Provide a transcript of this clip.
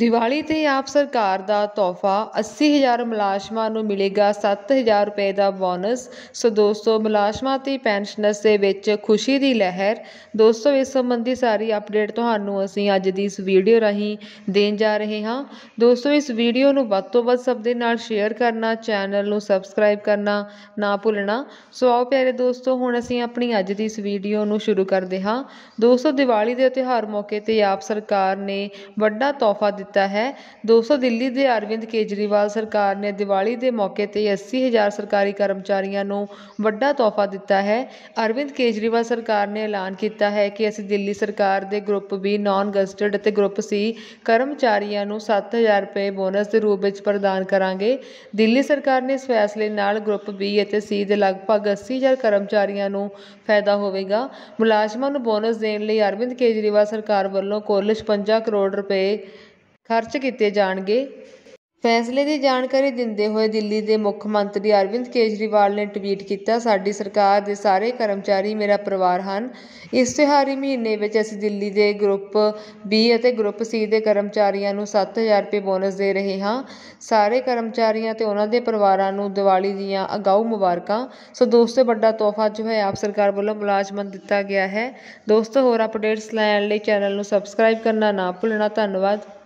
ਦੀਵਾਲੀ ਤੇ ਆਪ ਸਰਕਾਰ ਦਾ ਤੋਹਫਾ 80000 ਮੁਲਾਜ਼ਮਾਂ ਨੂੰ ਮਿਲੇਗਾ 7000 ਰੁਪਏ ਦਾ ਬੋਨਸ ਸੋ ਦੋਸਤੋ ਮੁਲਾਜ਼ਮਾਂ ਤੇ ਪੈਨਸ਼ਨਰਸ ਦੇ ਵਿੱਚ ਖੁਸ਼ੀ ਦੀ ਲਹਿਰ ਦੋਸਤੋ ਇਸ ਸੰਬੰਧੀ ਸਾਰੀ ਅਪਡੇਟ ਤੁਹਾਨੂੰ ਅਸੀਂ ਅੱਜ ਦੀ ਇਸ ਵੀਡੀਓ ਰਾਹੀਂ ਦੇਣ ਜਾ ਰਹੇ ਹਾਂ ਦੋਸਤੋ ਇਸ ਵੀਡੀਓ ਨੂੰ ਵੱਧ ਤੋਂ ਵੱਧ ਸਭ ਦੇ ਨਾਲ ਸ਼ੇਅਰ ਕਰਨਾ ਚੈਨਲ ਨੂੰ ਸਬਸਕ੍ਰਾਈਬ ਕਰਨਾ ਨਾ ਭੁੱਲਣਾ ਸੋ ਆਓ ਪਿਆਰੇ ਦੋਸਤੋ ਹੁਣ ਅਸੀਂ ਆਪਣੀ ਅੱਜ ਦੀ ਇਸ ਵੀਡੀਓ ਨੂੰ ਸ਼ੁਰੂ ਕਰਦੇ ਹਾਂ ਦੋਸਤੋ ਦੀਵਾਲੀ ਦੇ ਤਿਉਹਾਰ ਮੌਕੇ ਤੇ ਆਪ ਸਰਕਾਰ ਨੇ ਵੱਡਾ ਤੋਹਫਾ ਦਿੱਤਾ ਹੈ 200 ਦਿੱਲੀ ਦੇ ਅਰਵਿੰਦ ਕੇਜਰੀਵਾਲ ਸਰਕਾਰ ਨੇ ਦੀਵਾਲੀ ਦੇ ਮੌਕੇ ਤੇ 80000 ਸਰਕਾਰੀ ਕਰਮਚਾਰੀਆਂ ਨੂੰ ਵੱਡਾ ਤੋਹਫਾ ਦਿੱਤਾ ਹੈ ਅਰਵਿੰਦ ਕੇਜਰੀਵਾਲ ਸਰਕਾਰ ਨੇ ਐਲਾਨ ਕੀਤਾ ਹੈ ਕਿ ਅਸੀਂ ਦਿੱਲੀ ਸਰਕਾਰ ਦੇ ਗਰੁੱਪ ਬੀ ਨਾਨ ਗਜ਼ਟਡ ਅਤੇ ਗਰੁੱਪ ਸੀ ਕਰਮਚਾਰੀਆਂ ਨੂੰ 7000 ਰੁਪਏ ਬੋਨਸ ਦੇ ਰੂਪ ਵਿੱਚ ਪ੍ਰਦਾਨ ਕਰਾਂਗੇ ਦਿੱਲੀ ਸਰਕਾਰ ਨੇ ਇਸ ਫੈਸਲੇ ਨਾਲ ਗਰੁੱਪ ਬੀ ਅਤੇ ਸੀ ਦੇ ਲਗਭਗ 80000 ਕਰਮਚਾਰੀਆਂ ਨੂੰ ਫਾਇਦਾ ਹੋਵੇਗਾ ਮੁਲਾਜ਼ਮਾਂ ਨੂੰ ਬੋਨਸ ਦੇਣ ਲਈ ਅਰਵਿੰਦ ਕੇਜਰੀਵਾਲ ਸਰਕਾਰ ਵੱਲੋਂ ਕੁੱਲ 56 ਕਰੋੜ ਰੁਪਏ ਖਰਚ ਕੀਤੇ ਜਾਣਗੇ ਫੈਸਲੇ ਦੀ ਜਾਣਕਾਰੀ ਦਿੰਦੇ ਹੋਏ ਦਿੱਲੀ ਦੇ ਮੁੱਖ ਮੰਤਰੀ ਅਰਵਿੰਦ ਕੇਜਰੀਵਾਲ ਨੇ ਟਵੀਟ ਕੀਤਾ ਸਾਡੀ ਸਰਕਾਰ ਦੇ ਸਾਰੇ ਕਰਮਚਾਰੀ ਮੇਰਾ ਪਰਿਵਾਰ ਹਨ ਇਸ ਤਿਹਾਰੀ ਮਹੀਨੇ ਵਿੱਚ ਅਸੀਂ ਦਿੱਲੀ ਦੇ ਗਰੁੱਪ B ਅਤੇ ਗਰੁੱਪ C ਦੇ ਕਰਮਚਾਰੀਆਂ ਨੂੰ 7000 ਰੁਪਏ ਬੋਨਸ ਦੇ ਰਹੇ ਹਾਂ ਸਾਰੇ ਕਰਮਚਾਰੀਆਂ ਤੇ ਉਹਨਾਂ ਦੇ ਪਰਿਵਾਰਾਂ ਨੂੰ ਦੀਵਾਲੀ ਦੀਆਂ ਅਗਾਊ ਮੁਬਾਰਕਾਂ ਸੋ ਦੋਸਤੋ ਵੱਡਾ ਤੋਹਫਾ ਜੋ ਹੈ ਆਪ ਸਰਕਾਰ ਵੱਲੋਂ ਮੁਲਾਜ਼ਮਾਂ ਦਿੱਤਾ ਗਿਆ ਹੈ ਦੋਸਤੋ ਹੋਰ ਅਪਡੇਟਸ ਲੈਣ ਲਈ ਚੈਨਲ ਨੂੰ ਸਬਸਕ੍ਰਾਈਬ ਕਰਨਾ ਨਾ ਭੁੱਲਣਾ ਧੰਨਵਾਦ